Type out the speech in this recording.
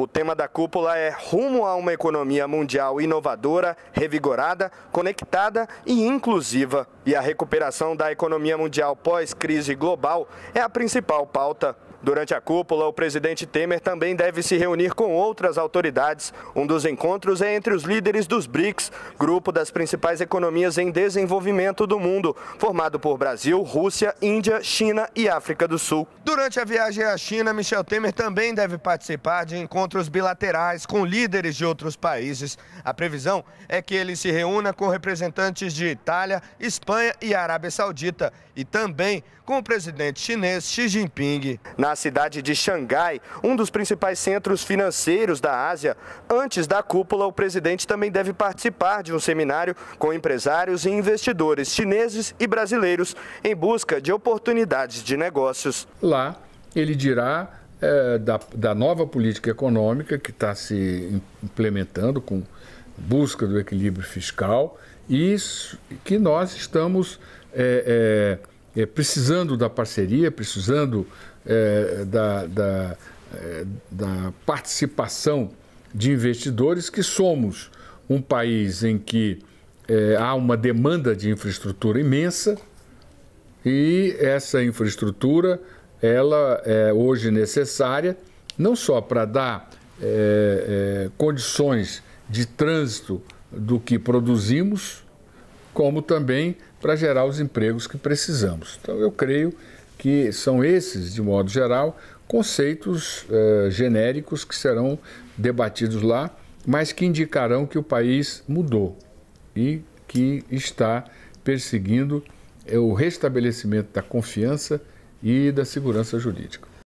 O tema da cúpula é Rumo a uma economia mundial inovadora, revigorada, conectada e inclusiva. E a recuperação da economia mundial pós-crise global é a principal pauta. Durante a cúpula, o presidente Temer também deve se reunir com outras autoridades. Um dos encontros é entre os líderes dos BRICS, grupo das principais economias em desenvolvimento do mundo, formado por Brasil, Rússia, Índia, China e África do Sul. Durante a viagem à China, Michel Temer também deve participar de encontros bilaterais com líderes de outros países. A previsão é que ele se reúna com representantes de Itália, Espanha e Arábia Saudita e também com o presidente chinês Xi Jinping. Na na cidade de Xangai, um dos principais centros financeiros da Ásia. Antes da cúpula, o presidente também deve participar de um seminário com empresários e investidores chineses e brasileiros em busca de oportunidades de negócios. Lá, ele dirá é, da, da, nova política econômica que está se implementando com busca do equilíbrio fiscal e que nós estamos é, é, é, precisando da parceria, precisando é, da, da, é, da participação de investidores, que somos um país em que é, há uma demanda de infraestrutura imensa e essa infraestrutura ela é hoje necessária não só para dar é, é, condições de trânsito do que produzimos, como também para gerar os empregos que precisamos. Então, eu creio que são esses, de modo geral, conceitos eh, genéricos que serão debatidos lá, mas que indicarão que o país mudou e que está perseguindo eh, o restabelecimento da confiança e da segurança jurídica.